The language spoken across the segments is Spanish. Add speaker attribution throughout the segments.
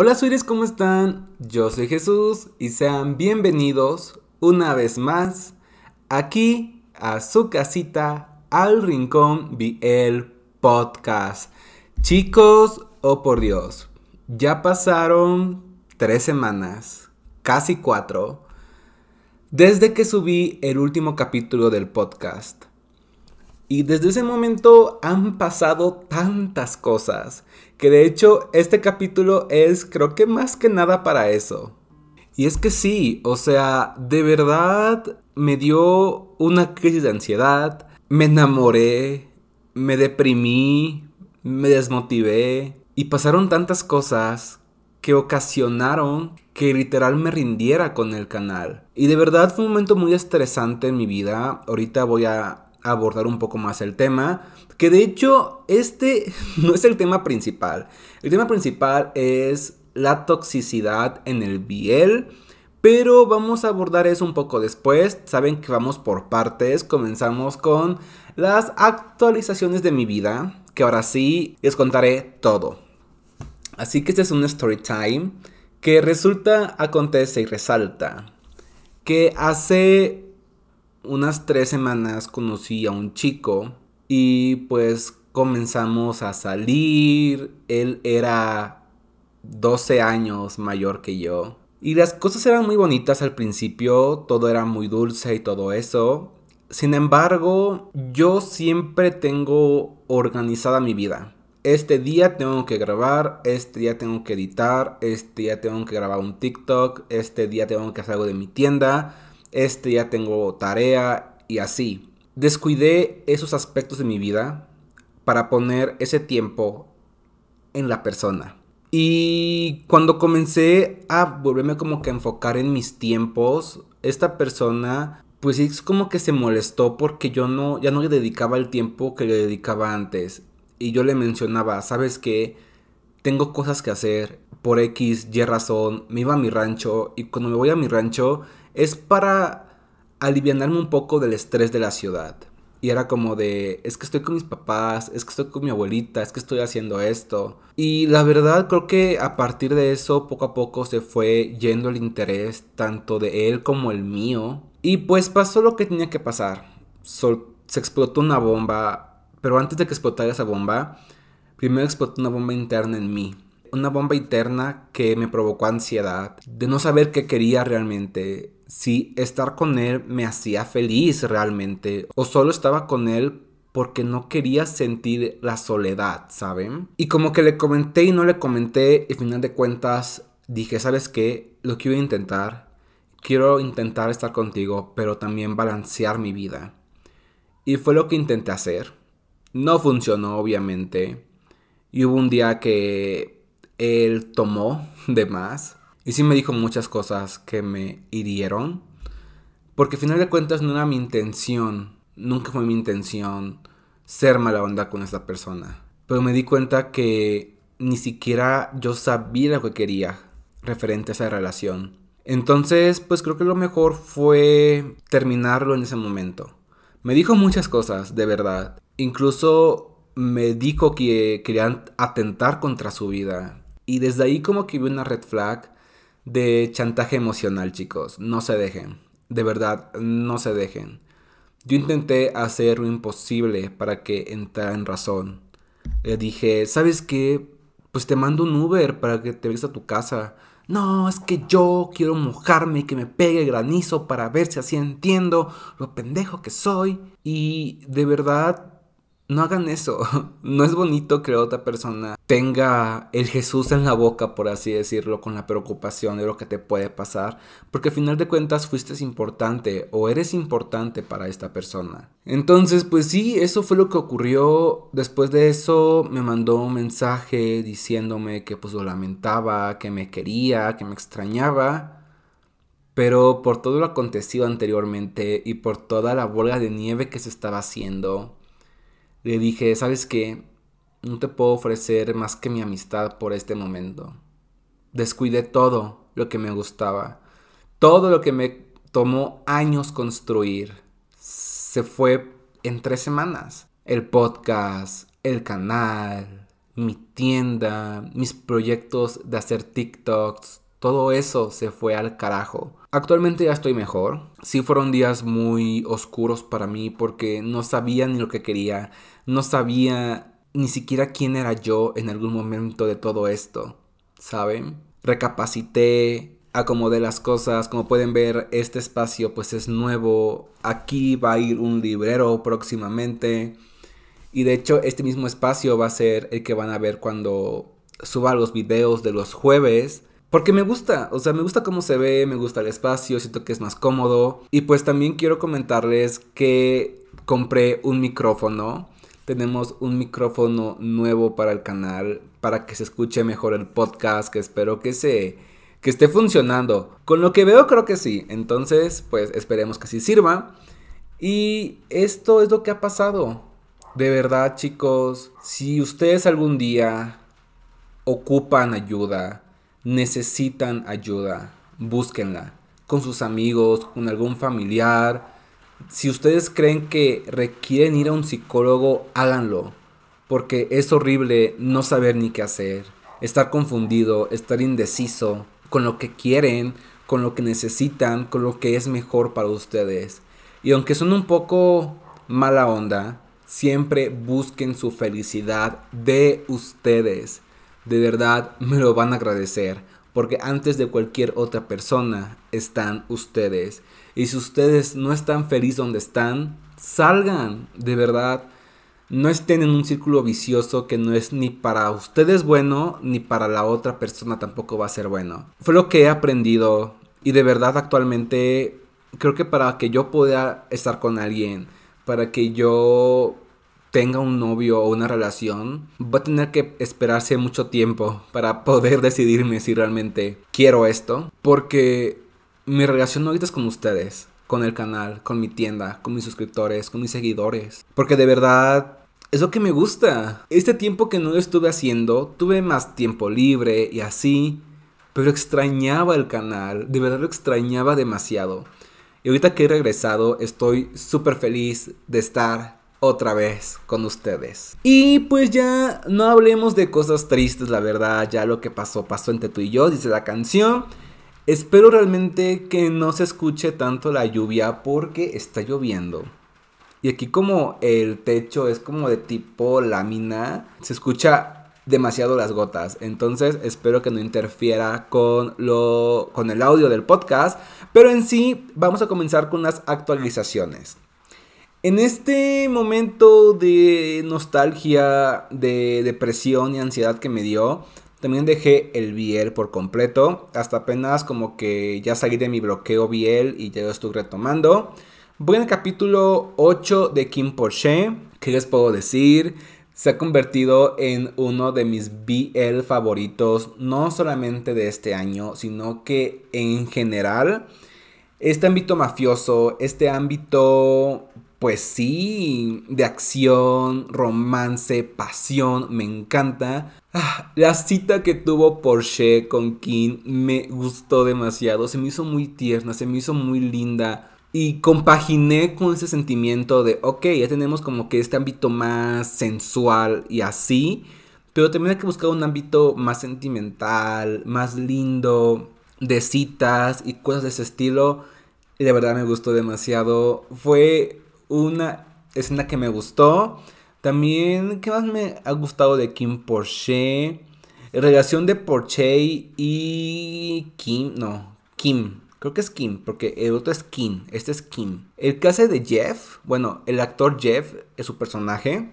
Speaker 1: Hola Suires, ¿cómo están? Yo soy Jesús y sean bienvenidos una vez más aquí a su casita al Rincón BL Podcast. Chicos, oh por Dios, ya pasaron tres semanas, casi cuatro, desde que subí el último capítulo del podcast. Y desde ese momento han pasado tantas cosas, que de hecho este capítulo es creo que más que nada para eso. Y es que sí, o sea, de verdad me dio una crisis de ansiedad, me enamoré, me deprimí, me desmotivé y pasaron tantas cosas que ocasionaron que literal me rindiera con el canal. Y de verdad fue un momento muy estresante en mi vida. Ahorita voy a abordar un poco más el tema, que de hecho este no es el tema principal. El tema principal es la toxicidad en el biel, pero vamos a abordar eso un poco después. Saben que vamos por partes, comenzamos con las actualizaciones de mi vida, que ahora sí les contaré todo. Así que este es un story time que resulta, acontece y resalta que hace unas tres semanas conocí a un chico y pues comenzamos a salir. Él era 12 años mayor que yo. Y las cosas eran muy bonitas al principio, todo era muy dulce y todo eso. Sin embargo, yo siempre tengo organizada mi vida. Este día tengo que grabar, este día tengo que editar, este día tengo que grabar un TikTok, este día tengo que hacer algo de mi tienda este ya tengo tarea y así. Descuidé esos aspectos de mi vida para poner ese tiempo en la persona. Y cuando comencé a volverme como que a enfocar en mis tiempos, esta persona pues es como que se molestó porque yo no ya no le dedicaba el tiempo que le dedicaba antes y yo le mencionaba, "¿Sabes qué? Tengo cosas que hacer por X, Y razón, me iba a mi rancho y cuando me voy a mi rancho es para alivianarme un poco del estrés de la ciudad. Y era como de, es que estoy con mis papás, es que estoy con mi abuelita, es que estoy haciendo esto. Y la verdad creo que a partir de eso poco a poco se fue yendo el interés tanto de él como el mío. Y pues pasó lo que tenía que pasar. se explotó una bomba, pero antes de que explotara esa bomba, primero explotó una bomba interna en mí una bomba interna que me provocó ansiedad, de no saber qué quería realmente, si estar con él me hacía feliz realmente, o solo estaba con él porque no quería sentir la soledad, ¿saben? Y como que le comenté y no le comenté, y al final de cuentas dije, ¿sabes qué? Lo que a intentar, quiero intentar estar contigo, pero también balancear mi vida. Y fue lo que intenté hacer. No funcionó, obviamente. Y hubo un día que él tomó de más. Y sí me dijo muchas cosas que me hirieron. Porque al final de cuentas no era mi intención, nunca fue mi intención ser mala onda con esta persona. Pero me di cuenta que ni siquiera yo sabía lo que quería referente a esa relación. Entonces, pues creo que lo mejor fue terminarlo en ese momento. Me dijo muchas cosas, de verdad. Incluso me dijo que querían atentar contra su vida. Y desde ahí como que vi una red flag de chantaje emocional, chicos. No se dejen. De verdad, no se dejen. Yo intenté hacer lo imposible para que entrara en razón. Le dije, ¿sabes qué? Pues te mando un Uber para que te vayas a tu casa. No, es que yo quiero mojarme y que me pegue granizo para ver si así entiendo lo pendejo que soy. Y de verdad no hagan eso. No es bonito que otra persona tenga el Jesús en la boca, por así decirlo, con la preocupación de lo que te puede pasar, porque al final de cuentas fuiste importante o eres importante para esta persona. Entonces, pues sí, eso fue lo que ocurrió. Después de eso me mandó un mensaje diciéndome que pues lo lamentaba, que me quería, que me extrañaba. Pero por todo lo acontecido anteriormente y por toda la bola de nieve que se estaba haciendo, le dije, ¿sabes qué? No te puedo ofrecer más que mi amistad por este momento. Descuidé todo lo que me gustaba. Todo lo que me tomó años construir. Se fue en tres semanas. El podcast, el canal, mi tienda, mis proyectos de hacer TikToks, todo eso se fue al carajo. Actualmente ya estoy mejor. Sí fueron días muy oscuros para mí porque no sabía ni lo que quería. No sabía ni siquiera quién era yo en algún momento de todo esto. ¿Saben? Recapacité, acomodé las cosas. Como pueden ver, este espacio pues es nuevo. Aquí va a ir un librero próximamente. Y de hecho, este mismo espacio va a ser el que van a ver cuando suba los videos de los jueves. Porque me gusta, o sea, me gusta cómo se ve, me gusta el espacio, siento que es más cómodo. Y pues también quiero comentarles que compré un micrófono. Tenemos un micrófono nuevo para el canal, para que se escuche mejor el podcast, que espero que se que esté funcionando. Con lo que veo creo que sí. Entonces, pues esperemos que sí sirva. Y esto es lo que ha pasado. De verdad, chicos, si ustedes algún día ocupan ayuda, necesitan ayuda, búsquenla con sus amigos, con algún familiar. Si ustedes creen que requieren ir a un psicólogo, háganlo, porque es horrible no saber ni qué hacer, estar confundido, estar indeciso con lo que quieren, con lo que necesitan, con lo que es mejor para ustedes. Y aunque son un poco mala onda, siempre busquen su felicidad de ustedes de verdad me lo van a agradecer, porque antes de cualquier otra persona están ustedes. Y si ustedes no están felices donde están, salgan, de verdad. No estén en un círculo vicioso que no es ni para ustedes bueno, ni para la otra persona tampoco va a ser bueno. Fue lo que he aprendido y de verdad actualmente creo que para que yo pueda estar con alguien, para que yo tenga un novio o una relación, va a tener que esperarse mucho tiempo para poder decidirme si realmente quiero esto, porque mi relación ahorita es con ustedes, con el canal, con mi tienda, con mis suscriptores, con mis seguidores, porque de verdad es lo que me gusta. Este tiempo que no lo estuve haciendo, tuve más tiempo libre y así, pero extrañaba el canal, de verdad lo extrañaba demasiado. Y ahorita que he regresado, estoy súper feliz de estar otra vez con ustedes. Y pues ya no hablemos de cosas tristes, la verdad, ya lo que pasó, pasó entre tú y yo, dice la canción. Espero realmente que no se escuche tanto la lluvia porque está lloviendo. Y aquí como el techo es como de tipo lámina, se escucha demasiado las gotas. Entonces espero que no interfiera con, lo, con el audio del podcast. Pero en sí vamos a comenzar con las actualizaciones. En este momento de nostalgia, de depresión y ansiedad que me dio, también dejé el BL por completo. Hasta apenas como que ya salí de mi bloqueo BL y ya lo estoy retomando. Voy en capítulo 8 de Kim Porsche. ¿Qué les puedo decir? Se ha convertido en uno de mis BL favoritos, no solamente de este año, sino que en general. Este ámbito mafioso, este ámbito pues sí, de acción, romance, pasión, me encanta. Ah, la cita que tuvo Porsche con King me gustó demasiado, se me hizo muy tierna, se me hizo muy linda. Y compaginé con ese sentimiento de, ok, ya tenemos como que este ámbito más sensual y así, pero también hay que buscar un ámbito más sentimental, más lindo, de citas y cosas de ese estilo. Y de verdad me gustó demasiado. Fue una escena que me gustó. También, ¿qué más me ha gustado de Kim Porsche? Relación de Porsche y Kim, no, Kim. Creo que es Kim, porque el otro es Kim, este es Kim. El caso de Jeff, bueno, el actor Jeff es su personaje.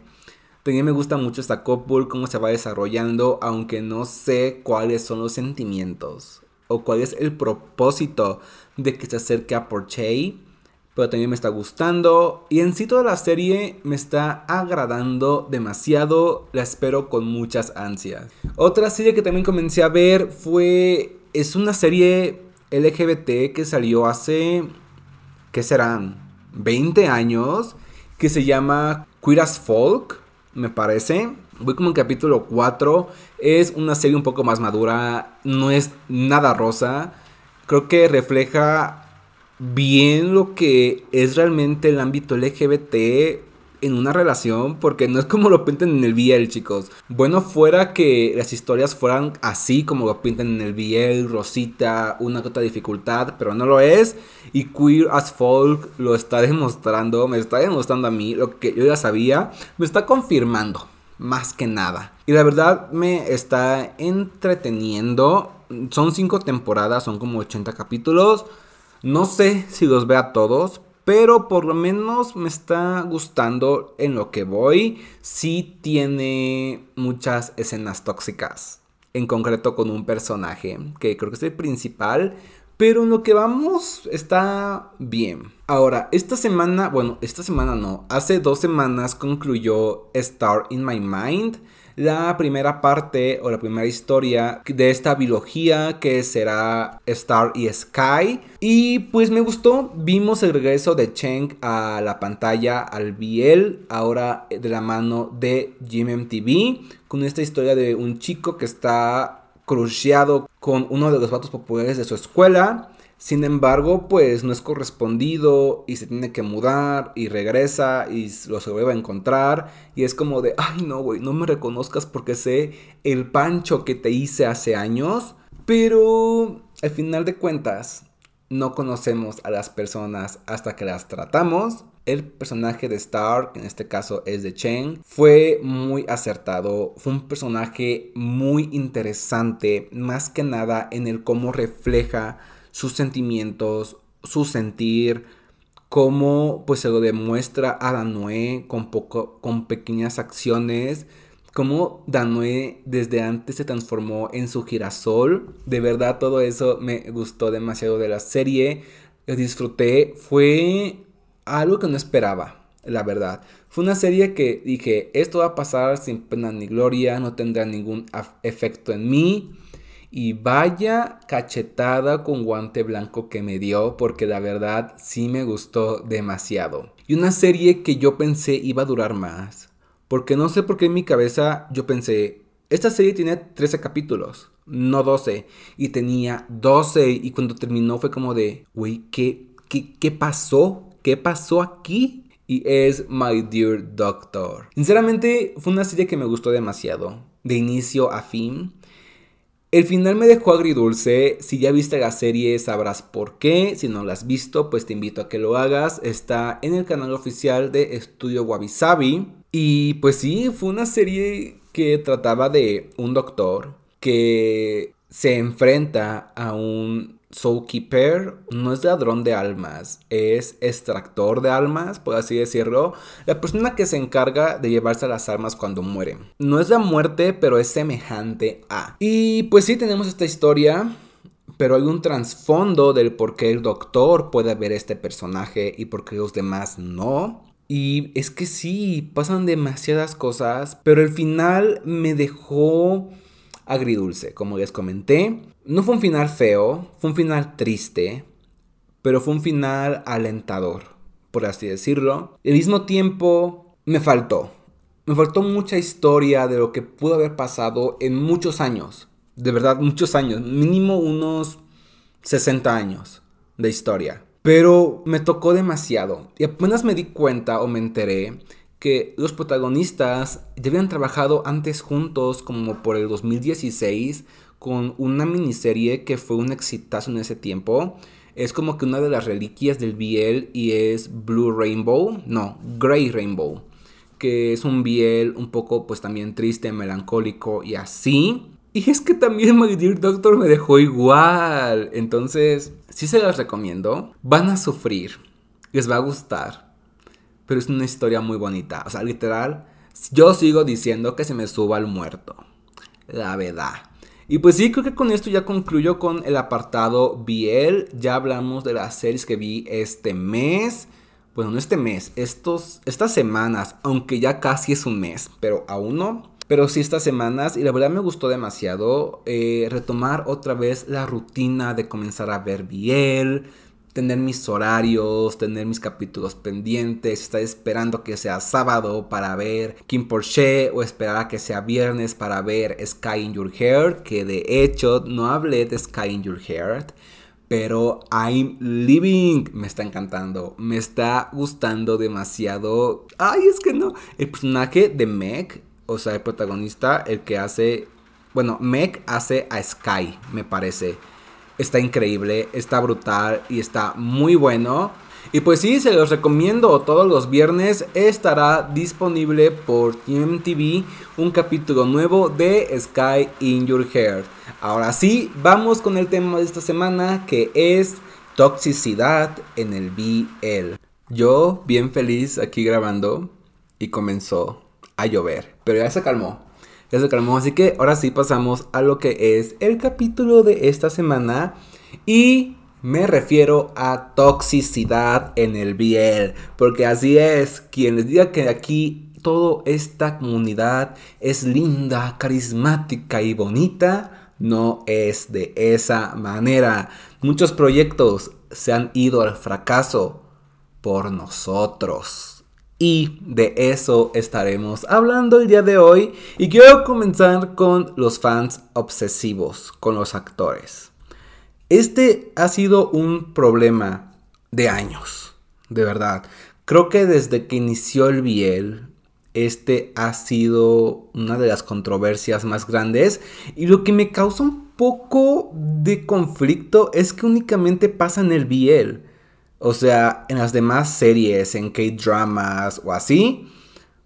Speaker 1: También me gusta mucho esta copul, cómo se va desarrollando, aunque no sé cuáles son los sentimientos o cuál es el propósito de que se acerque a Porsche pero también me está gustando. Y en sí toda la serie me está agradando demasiado, la espero con muchas ansias. Otra serie que también comencé a ver fue, es una serie LGBT que salió hace, ¿qué serán? 20 años, que se llama Queer as Folk, me parece. Voy como en capítulo 4, es una serie un poco más madura, no es nada rosa, creo que refleja bien lo que es realmente el ámbito LGBT en una relación, porque no es como lo pintan en el BL, chicos. Bueno fuera que las historias fueran así como lo pintan en el BL, Rosita, una que dificultad, pero no lo es. Y Queer as Folk lo está demostrando, me está demostrando a mí lo que yo ya sabía, me está confirmando, más que nada. Y la verdad me está entreteniendo. Son cinco temporadas, son como 80 capítulos. No sé si los a todos, pero por lo menos me está gustando en lo que voy. Sí tiene muchas escenas tóxicas. En concreto con un personaje que creo que es el principal, pero en lo que vamos está bien. Ahora, esta semana, bueno, esta semana no, hace dos semanas concluyó Star in My Mind, la primera parte o la primera historia de esta biología que será Star y Sky. Y pues me gustó, vimos el regreso de Cheng a la pantalla, al Biel, ahora de la mano de GMMTV, con esta historia de un chico que está cruciado con uno de los vatos populares de su escuela. Sin embargo, pues no es correspondido y se tiene que mudar y regresa y lo se vuelve a encontrar. Y es como de, ay no, güey, no me reconozcas porque sé el pancho que te hice hace años. Pero al final de cuentas, no conocemos a las personas hasta que las tratamos el personaje de Stark, en este caso es de Chen, fue muy acertado. Fue un personaje muy interesante, más que nada en el cómo refleja sus sentimientos, su sentir, cómo pues se lo demuestra a Danoe con, poco, con pequeñas acciones cómo Danue desde antes se transformó en su girasol. De verdad, todo eso me gustó demasiado de la serie. disfruté. Fue algo que no esperaba, la verdad. Fue una serie que dije, esto va a pasar sin pena ni gloria, no tendrá ningún efecto en mí. Y vaya cachetada con guante blanco que me dio, porque la verdad sí me gustó demasiado. Y una serie que yo pensé iba a durar más, porque no sé por qué en mi cabeza yo pensé, esta serie tiene 13 capítulos, no 12, y tenía 12, y cuando terminó fue como de, güey, ¿qué, qué, qué pasó? ¿qué pasó aquí? Y es My Dear Doctor. Sinceramente, fue una serie que me gustó demasiado, de inicio a fin. El final me dejó agridulce. Si ya viste la serie, sabrás por qué. Si no la has visto, pues te invito a que lo hagas. Está en el canal oficial de Estudio Wabi Y pues sí, fue una serie que trataba de un doctor que se enfrenta a un Soulkeeper no es ladrón de almas, es extractor de almas, por así decirlo. La persona que se encarga de llevarse las almas cuando muere. No es la muerte, pero es semejante a. Y pues sí tenemos esta historia pero hay un trasfondo del por qué el doctor puede ver este personaje y por qué los demás no. Y es que sí, pasan demasiadas cosas, pero el final me dejó agridulce, como les comenté. No fue un final feo, fue un final triste, pero fue un final alentador, por así decirlo. al mismo tiempo, me faltó. Me faltó mucha historia de lo que pudo haber pasado en muchos años. De verdad, muchos años. Mínimo unos 60 años de historia. Pero me tocó demasiado. Y apenas me di cuenta o me enteré que los protagonistas ya habían trabajado antes juntos como por el 2016 con una miniserie que fue un exitazo en ese tiempo. Es como que una de las reliquias del Biel y es Blue Rainbow, no, Grey Rainbow, que es un Biel un poco pues también triste, melancólico y así. Y es que también My Dear Doctor me dejó igual. Entonces, sí se las recomiendo. Van a sufrir. Les va a gustar. Pero es una historia muy bonita. O sea, literal, yo sigo diciendo que se me suba al muerto. La verdad. Y pues sí, creo que con esto ya concluyo con el apartado Biel. Ya hablamos de las series que vi este mes. Bueno, no este mes, estos, estas semanas, aunque ya casi es un mes, pero aún no. Pero sí estas semanas, y la verdad me gustó demasiado eh, retomar otra vez la rutina de comenzar a ver Biel tener mis horarios, tener mis capítulos pendientes, estar esperando que sea sábado para ver Kim Porsche o esperar a que sea viernes para ver Sky in Your Heart, que de hecho no hablé de Sky in Your Heart. Pero I'm Living me está encantando, me está gustando demasiado. Ay, es que no. El personaje de Meg, o sea, el protagonista, el que hace. Bueno, Meg hace a Sky, me parece está increíble, está brutal y está muy bueno. Y pues sí, se los recomiendo todos los viernes. Estará disponible por TMTV un capítulo nuevo de Sky in Your Hair. Ahora sí, vamos con el tema de esta semana que es toxicidad en el BL. Yo, bien feliz aquí grabando, y comenzó a llover. Pero ya se calmó ya se calmó. Así que ahora sí pasamos a lo que es el capítulo de esta semana. Y me refiero a toxicidad en el Biel. Porque así es, quien les diga que aquí toda esta comunidad es linda, carismática y bonita, no es de esa manera. Muchos proyectos se han ido al fracaso por nosotros. Y de eso estaremos hablando el día de hoy. Y quiero comenzar con los fans obsesivos, con los actores. Este ha sido un problema de años, de verdad. Creo que desde que inició el Biel, este ha sido una de las controversias más grandes. Y lo que me causa un poco de conflicto es que únicamente pasa en el Biel. O sea, en las demás series, en K-dramas o así,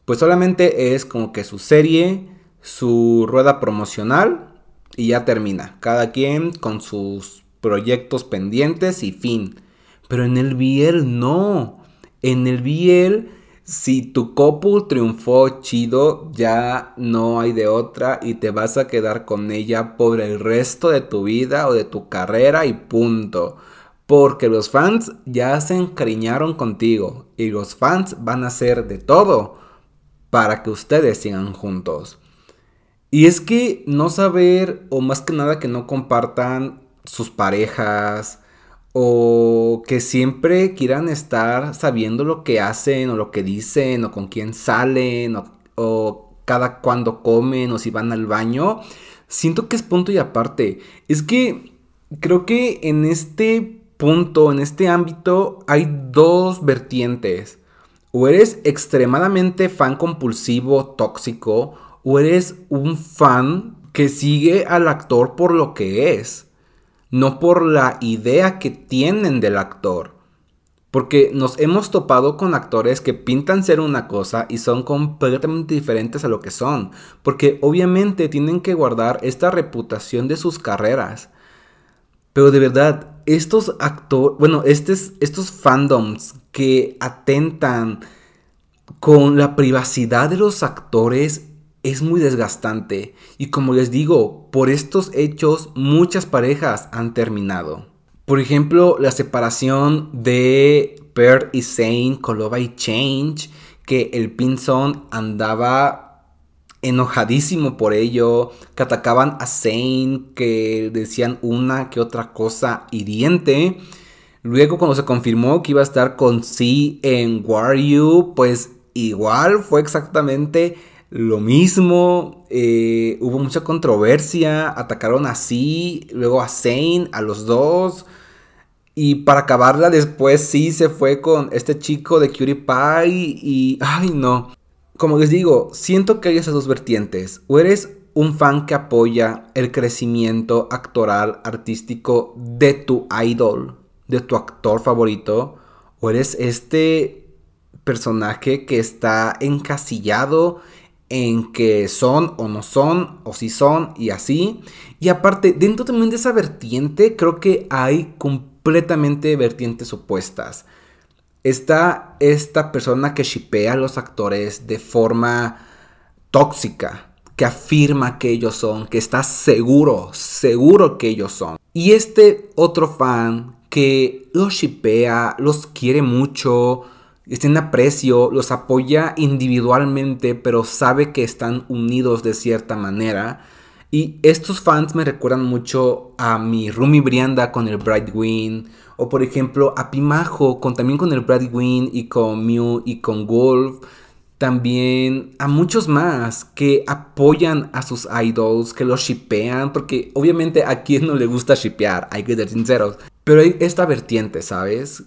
Speaker 1: pues solamente es como que su serie, su rueda promocional y ya termina. Cada quien con sus proyectos pendientes y fin. Pero en el Biel no. En el Biel, si tu copu triunfó chido, ya no hay de otra y te vas a quedar con ella por el resto de tu vida o de tu carrera y punto. Porque los fans ya se encariñaron contigo y los fans van a hacer de todo para que ustedes sigan juntos. Y es que no saber, o más que nada que no compartan sus parejas, o que siempre quieran estar sabiendo lo que hacen, o lo que dicen, o con quién salen, o, cada cuando comen, o si van al baño, siento que es punto y aparte. Es que creo que en este punto, en este ámbito, hay dos vertientes. O eres extremadamente fan compulsivo, tóxico, o eres un fan que sigue al actor por lo que es, no por la idea que tienen del actor. Porque nos hemos topado con actores que pintan ser una cosa y son completamente diferentes a lo que son. Porque obviamente tienen que guardar esta reputación de sus carreras. Pero de verdad, estos actores, bueno, este estos fandoms que atentan con la privacidad de los actores es muy desgastante. Y como les digo, por estos hechos muchas parejas han terminado. Por ejemplo, la separación de Pearl y Zane, Love Change, que el Pinson andaba enojadísimo por ello, que atacaban a Zane, que decían una que otra cosa hiriente. Luego cuando se confirmó que iba a estar con si en War You, pues igual fue exactamente lo mismo. Eh, hubo mucha controversia, atacaron a si luego a Zane, a los dos. Y para acabarla después si se fue con este chico de Cutie Pie y... ¡Ay no! como les digo, siento que hay esas dos vertientes. O eres un fan que apoya el crecimiento actoral, artístico de tu idol, de tu actor favorito, o eres este personaje que está encasillado en que son o no son, o si son y así. Y aparte, dentro también de esa vertiente, creo que hay completamente vertientes opuestas está esta persona que shipea a los actores de forma tóxica, que afirma que ellos son, que está seguro, seguro que ellos son. Y este otro fan que los shipea, los quiere mucho, está en aprecio, los apoya individualmente, pero sabe que están unidos de cierta manera. Y estos fans me recuerdan mucho a mi Rumi Brianda con el Bright o por ejemplo, a con, también con el Brad Wynn y con Mew y con Wolf. También a muchos más que apoyan a sus idols, que los shipean, porque obviamente a quién no le gusta shipear, hay que ser sinceros. Pero hay esta vertiente, ¿sabes?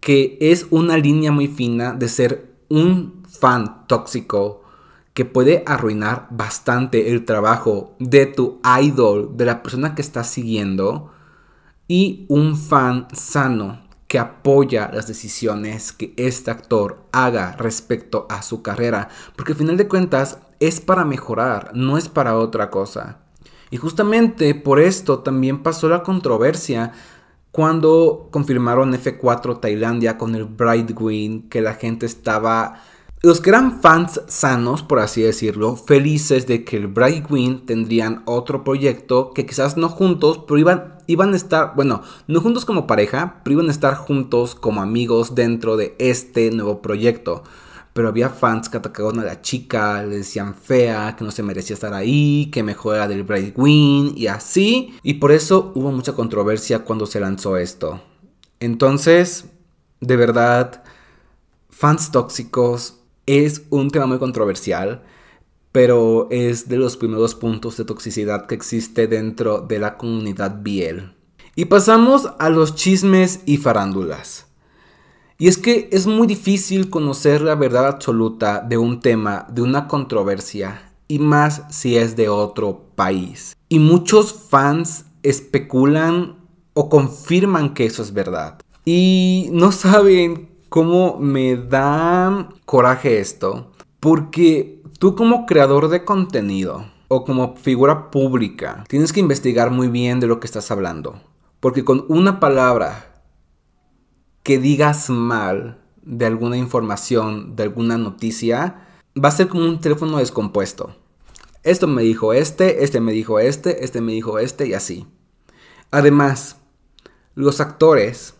Speaker 1: Que es una línea muy fina de ser un fan tóxico que puede arruinar bastante el trabajo de tu idol, de la persona que estás siguiendo, y un fan sano que apoya las decisiones que este actor haga respecto a su carrera, porque al final de cuentas es para mejorar, no es para otra cosa. Y justamente por esto también pasó la controversia cuando confirmaron F4 Tailandia con el Bright Green, que la gente estaba los que eran fans sanos, por así decirlo, felices de que el Brightwing tendrían otro proyecto, que quizás no juntos, pero iban, iban a estar, bueno, no juntos como pareja, pero iban a estar juntos como amigos dentro de este nuevo proyecto pero había fans que atacaban a la chica, le decían fea, que no se merecía estar ahí, que mejor era del Bright Queen, y así. Y por eso hubo mucha controversia cuando se lanzó esto. Entonces, de verdad, fans tóxicos, es un tema muy controversial, pero es de los primeros puntos de toxicidad que existe dentro de la comunidad Biel. Y pasamos a los chismes y farándulas. Y es que es muy difícil conocer la verdad absoluta de un tema, de una controversia, y más si es de otro país. Y muchos fans especulan o confirman que eso es verdad. Y no saben cómo me da coraje esto, porque tú como creador de contenido o como figura pública, tienes que investigar muy bien de lo que estás hablando, porque con una palabra que digas mal de alguna información, de alguna noticia, va a ser como un teléfono descompuesto. Esto me dijo este, este me dijo este, este me dijo este y así. Además, los actores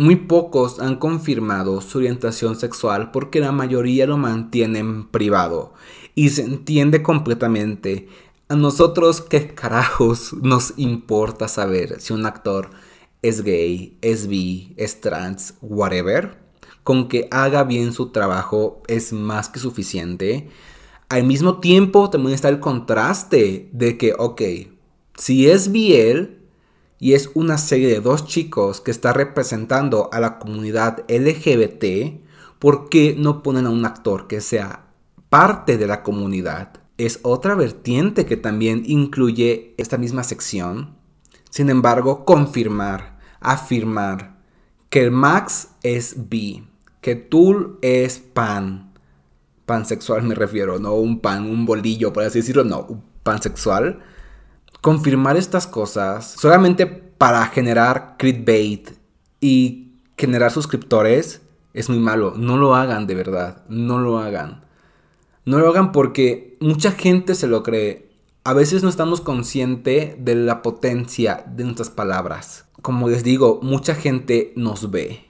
Speaker 1: muy pocos han confirmado su orientación sexual porque la mayoría lo mantienen privado y se entiende completamente. A nosotros qué carajos nos importa saber si un actor es gay, es bi, es trans, whatever. Con que haga bien su trabajo es más que suficiente. Al mismo tiempo también está el contraste de que, ok, si es bi él, y es una serie de dos chicos que está representando a la comunidad LGBT, ¿por qué no ponen a un actor que sea parte de la comunidad? Es otra vertiente que también incluye esta misma sección. Sin embargo, confirmar, afirmar que el Max es bi, que Tool es pan. Pansexual me refiero, no un pan, un bolillo, por así decirlo, no, pansexual confirmar estas cosas solamente para generar clickbait y generar suscriptores es muy malo. No lo hagan de verdad, no lo hagan. No lo hagan porque mucha gente se lo cree. A veces no estamos conscientes de la potencia de nuestras palabras. Como les digo, mucha gente nos ve.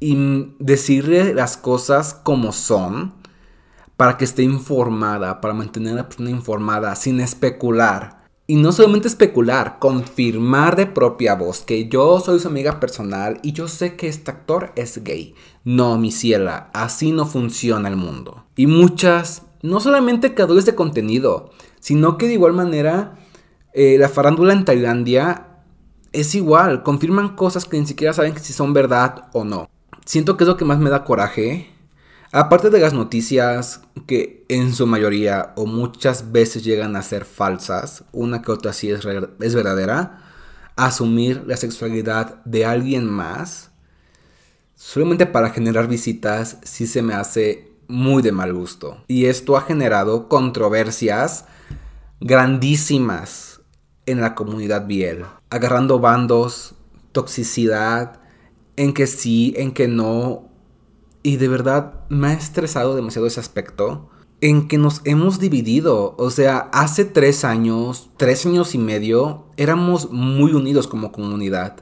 Speaker 1: Y decirle las cosas como son para que esté informada, para mantener a la persona informada, sin especular y no solamente especular, confirmar de propia voz que yo soy su amiga personal y yo sé que este actor es gay. No, mi ciela, así no funciona el mundo. Y muchas, no solamente creadores de contenido, sino que de igual manera eh, la farándula en Tailandia es igual, confirman cosas que ni siquiera saben si son verdad o no. Siento que es lo que más me da coraje Aparte de las noticias que en su mayoría o muchas veces llegan a ser falsas, una que otra sí es, es verdadera, asumir la sexualidad de alguien más solamente para generar visitas sí se me hace muy de mal gusto. Y esto ha generado controversias grandísimas en la comunidad Biel, agarrando bandos, toxicidad, en que sí, en que no, y de verdad me ha estresado demasiado ese aspecto en que nos hemos dividido. O sea, hace tres años, tres años y medio, éramos muy unidos como comunidad.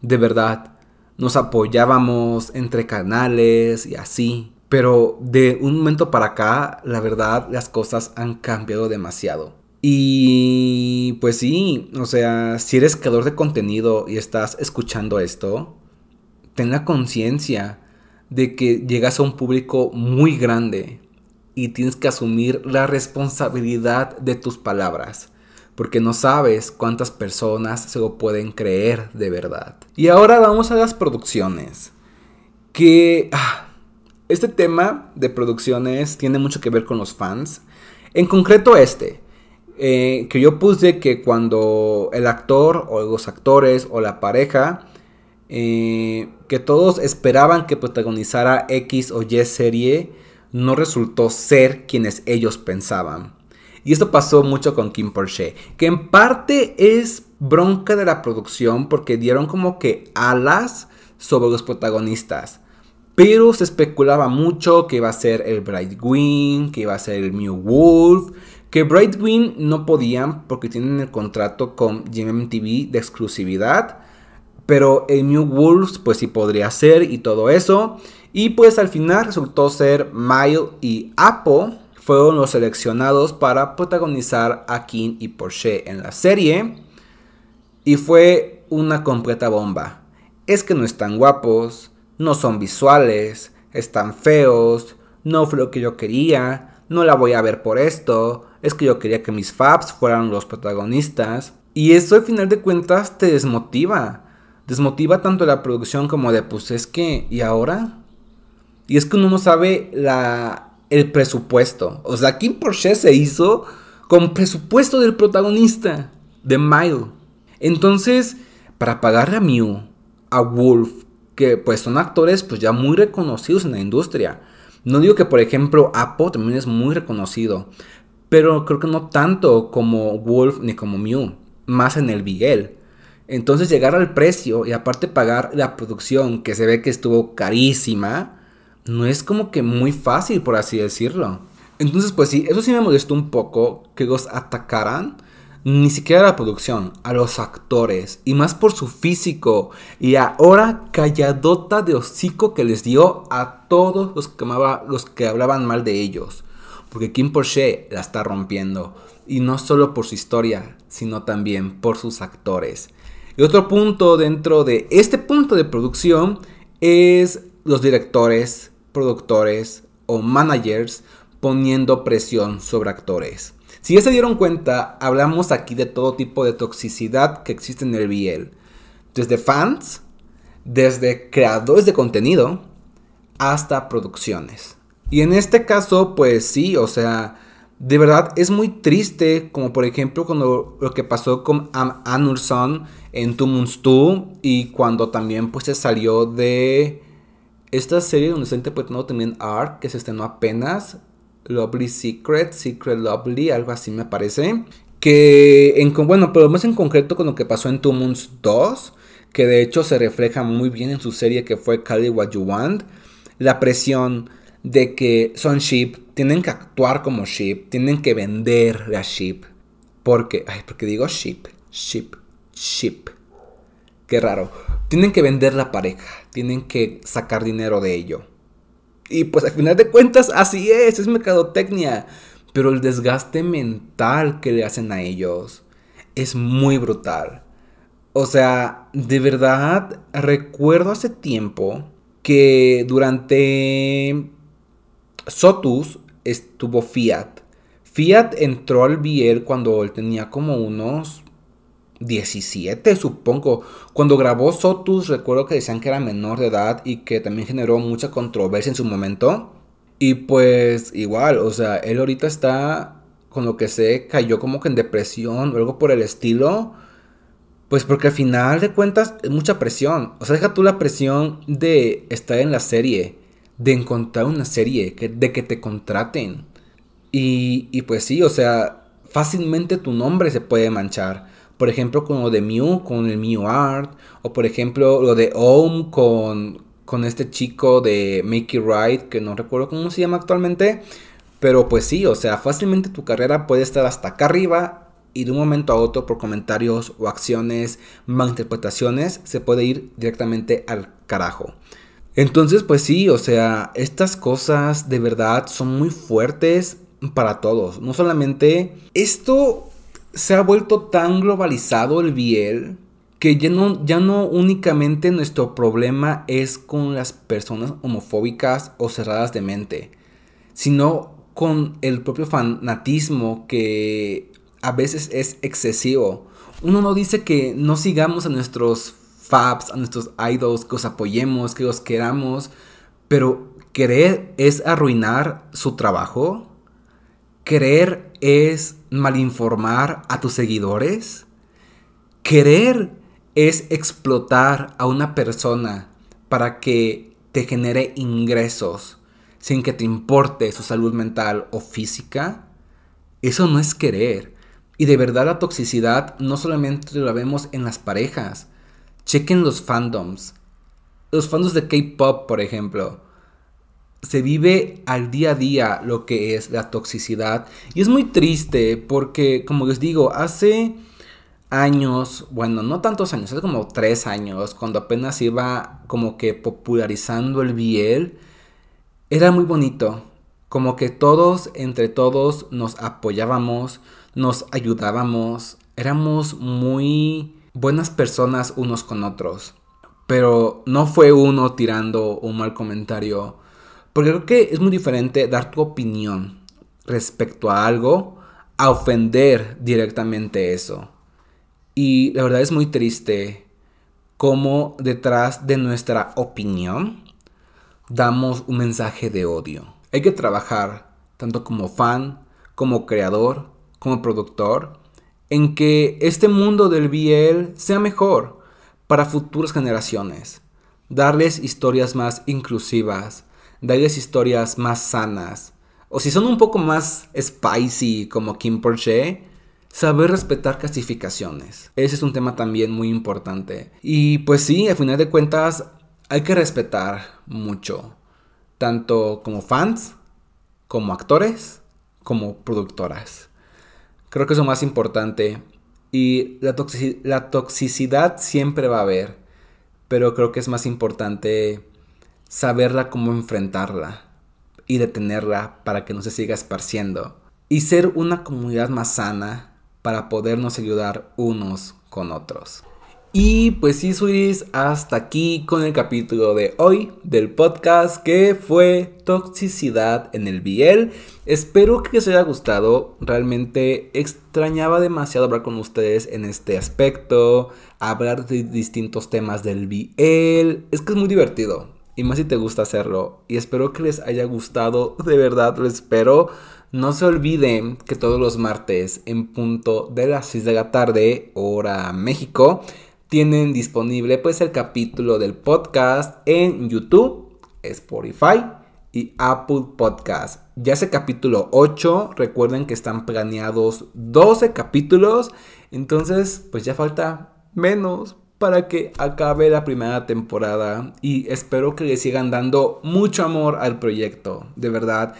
Speaker 1: De verdad, nos apoyábamos entre canales y así. Pero de un momento para acá, la verdad, las cosas han cambiado demasiado. Y pues sí, o sea, si eres creador de contenido y estás escuchando esto, ten la conciencia de que llegas a un público muy grande y tienes que asumir la responsabilidad de tus palabras, porque no sabes cuántas personas se lo pueden creer de verdad. Y ahora vamos a las producciones, que ah, este tema de producciones tiene mucho que ver con los fans, en concreto este. Eh, que yo puse que cuando el actor o los actores o la pareja eh, que todos esperaban que protagonizara X o Y serie, no resultó ser quienes ellos pensaban. Y esto pasó mucho con Kim Porsche, que en parte es bronca de la producción porque dieron como que alas sobre los protagonistas. Pero se especulaba mucho que iba a ser el Bright que iba a ser el Mew Wolf, que Bright no podían porque tienen el contrato con gmtv de exclusividad pero en New Wolves pues sí podría ser y todo eso. Y pues al final resultó ser Mile y Apo fueron los seleccionados para protagonizar a King y Porsche en la serie. Y fue una completa bomba. Es que no están guapos, no son visuales, están feos, no fue lo que yo quería, no la voy a ver por esto, es que yo quería que mis Fabs fueran los protagonistas. Y eso al final de cuentas te desmotiva desmotiva tanto la producción como de pues es que, ¿y ahora? Y es que uno no sabe la, el presupuesto. O sea, Kim Porsche se hizo con presupuesto del protagonista, de Mile. Entonces, para pagarle a Mew, a Wolf, que pues son actores pues ya muy reconocidos en la industria. No digo que por ejemplo Apo también es muy reconocido, pero creo que no tanto como Wolf ni como Mew, más en el Bigel entonces llegar al precio y aparte pagar la producción que se ve que estuvo carísima, no es como que muy fácil, por así decirlo. Entonces, pues sí, eso sí me molestó un poco que los atacaran ni siquiera a la producción, a los actores, y más por su físico y ahora calladota de hocico que les dio a todos los que, los que hablaban mal de ellos. Porque Kim Porsche la está rompiendo, y no solo por su historia, sino también por sus actores. Y otro punto dentro de este punto de producción es los directores, productores o managers poniendo presión sobre actores. Si ya se dieron cuenta, hablamos aquí de todo tipo de toxicidad que existe en el BL. Desde fans, desde creadores de contenido, hasta producciones. Y en este caso, pues sí, o sea, de verdad es muy triste, como por ejemplo cuando lo que pasó con Am Anurson en 2. y cuando también pues se salió de esta serie donde se interpretó también Art, que se estrenó apenas, Lovely Secret, Secret Lovely, algo así me parece, que en, bueno, pero más en concreto con lo que pasó en Two Moons 2, que de hecho se refleja muy bien en su serie que fue Callie What You Want, la presión de que Sonship tienen que actuar como ship, tienen que vender la ship. Porque, ay, porque digo ship, ship, ship. Qué raro. Tienen que vender la pareja, tienen que sacar dinero de ello. Y pues al final de cuentas así es, es mercadotecnia. Pero el desgaste mental que le hacen a ellos es muy brutal. O sea, de verdad recuerdo hace tiempo que durante Sotus estuvo Fiat. Fiat entró al Biel cuando él tenía como unos 17, supongo. Cuando grabó Sotus, recuerdo que decían que era menor de edad y que también generó mucha controversia en su momento. Y pues igual, o sea, él ahorita está con lo que sé, cayó como que en depresión o algo por el estilo. Pues porque al final de cuentas es mucha presión. O sea, deja tú la presión de estar en la serie de encontrar una serie, de que te contraten. Y, y, pues sí, o sea, fácilmente tu nombre se puede manchar. Por ejemplo, con lo de Mew, con el Mew Art. O por ejemplo, lo de Ohm con, con este chico de Mickey Right. que no recuerdo cómo se llama actualmente. Pero pues sí, o sea, fácilmente tu carrera puede estar hasta acá arriba y de un momento a otro por comentarios o acciones, malinterpretaciones, se puede ir directamente al carajo. Entonces, pues sí, o sea, estas cosas de verdad son muy fuertes para todos. No solamente esto se ha vuelto tan globalizado el biel que ya no, ya no únicamente nuestro problema es con las personas homofóbicas o cerradas de mente, sino con el propio fanatismo que a veces es excesivo. Uno no dice que no sigamos a nuestros Fabs... a nuestros idols, que os apoyemos, que os queramos, pero querer es arruinar su trabajo, querer es malinformar a tus seguidores, querer es explotar a una persona para que te genere ingresos sin que te importe su salud mental o física, eso no es querer. Y de verdad la toxicidad no solamente la vemos en las parejas, Chequen los fandoms. Los fandoms de K-Pop, por ejemplo. Se vive al día a día lo que es la toxicidad. Y es muy triste porque, como les digo, hace años, bueno, no tantos años, hace como tres años, cuando apenas iba como que popularizando el Biel, era muy bonito. Como que todos, entre todos, nos apoyábamos, nos ayudábamos, éramos muy buenas personas unos con otros. Pero no fue uno tirando un mal comentario. Porque creo que es muy diferente dar tu opinión respecto a algo a ofender directamente eso. Y la verdad es muy triste cómo detrás de nuestra opinión damos un mensaje de odio. Hay que trabajar tanto como fan, como creador, como productor, en que este mundo del BL sea mejor para futuras generaciones, darles historias más inclusivas, darles historias más sanas, o si son un poco más spicy como Kim Poche. saber respetar clasificaciones. Ese es un tema también muy importante. Y pues sí, al final de cuentas hay que respetar mucho, tanto como fans, como actores, como productoras. Creo que es lo más importante. Y la, la toxicidad siempre va a haber, pero creo que es más importante saberla cómo enfrentarla y detenerla para que no se siga esparciendo. Y ser una comunidad más sana para podernos ayudar unos con otros. Y pues sí, sois hasta aquí con el capítulo de hoy del podcast que fue Toxicidad en el Biel. Espero que les haya gustado. Realmente extrañaba demasiado hablar con ustedes en este aspecto, hablar de distintos temas del Biel. Es que es muy divertido. Y más si te gusta hacerlo. Y espero que les haya gustado. De verdad, lo espero. No se olviden que todos los martes en punto de las 6 de la tarde, hora México, tienen disponible pues el capítulo del podcast en YouTube, Spotify y Apple Podcast. Ya es el capítulo 8, recuerden que están planeados 12 capítulos, entonces pues ya falta menos para que acabe la primera temporada y espero que le sigan dando mucho amor al proyecto, de verdad.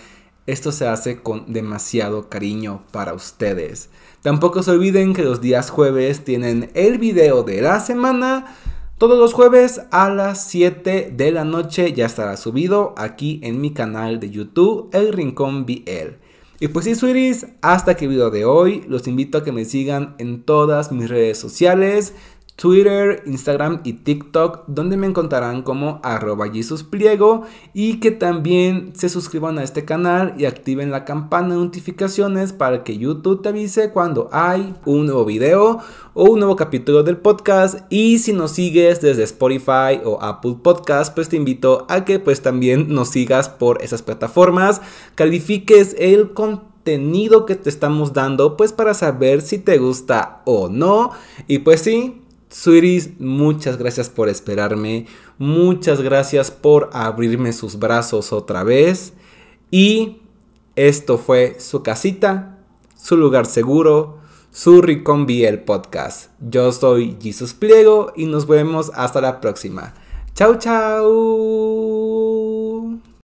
Speaker 1: Esto se hace con demasiado cariño para ustedes. Tampoco se olviden que los días jueves tienen el video de la semana. Todos los jueves a las 7 de la noche ya estará subido aquí en mi canal de YouTube, El Rincón BL. Y pues sí, Sweeties, hasta que el video de hoy. Los invito a que me sigan en todas mis redes sociales. Twitter, Instagram y TikTok, donde me encontrarán como arroba Pliego y que también se suscriban a este canal y activen la campana de notificaciones para que YouTube te avise cuando hay un nuevo video o un nuevo capítulo del podcast y si nos sigues desde Spotify o Apple Podcast, pues te invito a que pues también nos sigas por esas plataformas, califiques el contenido que te estamos dando pues para saber si te gusta o no y pues sí Suiris, muchas gracias por esperarme. Muchas gracias por abrirme sus brazos otra vez. Y esto fue su casita, su lugar seguro, su Reconvi el podcast. Yo soy Jesus Pliego y nos vemos hasta la próxima. Chau, chau.